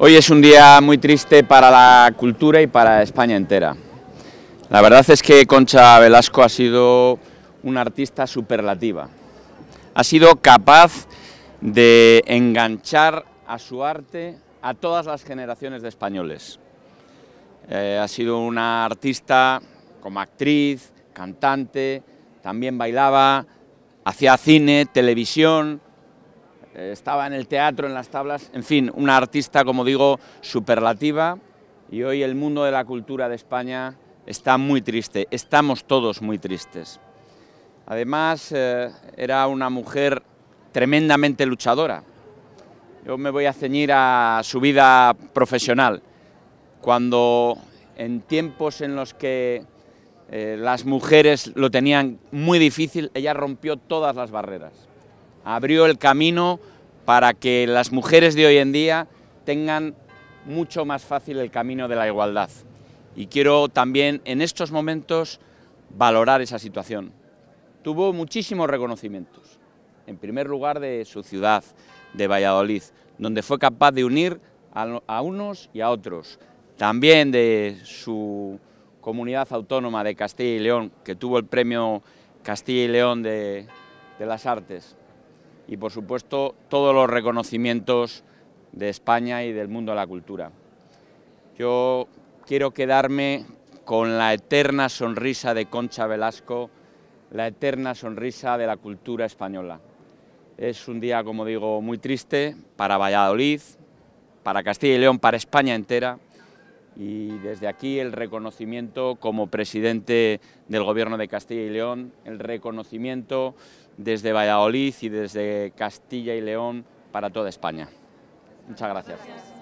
Hoy es un día muy triste para la cultura y para España entera. La verdad es que Concha Velasco ha sido una artista superlativa. Ha sido capaz de enganchar a su arte a todas las generaciones de españoles. Eh, ha sido una artista como actriz, cantante, también bailaba, hacía cine, televisión, eh, estaba en el teatro, en las tablas, en fin, una artista, como digo, superlativa y hoy el mundo de la cultura de España está muy triste, estamos todos muy tristes. Además, eh, era una mujer tremendamente luchadora. Yo me voy a ceñir a su vida profesional. Cuando en tiempos en los que eh, las mujeres lo tenían muy difícil, ella rompió todas las barreras. Abrió el camino para que las mujeres de hoy en día tengan mucho más fácil el camino de la igualdad. Y quiero también en estos momentos valorar esa situación. Tuvo muchísimos reconocimientos, en primer lugar de su ciudad, de Valladolid, donde fue capaz de unir a, unos y a otros, también de su comunidad autónoma de Castilla y León, que tuvo el premio Castilla y León de, de las Artes, y por supuesto todos los reconocimientos de España y del mundo de la cultura. Yo quiero quedarme con la eterna sonrisa de Concha Velasco, la eterna sonrisa de la cultura española. Es un día, como digo, muy triste para Valladolid, para Castilla y León, para España entera, y desde aquí el reconocimiento como presidente del Gobierno de Castilla y León, el reconocimiento desde Valladolid y desde Castilla y León para toda España. Muchas gracias.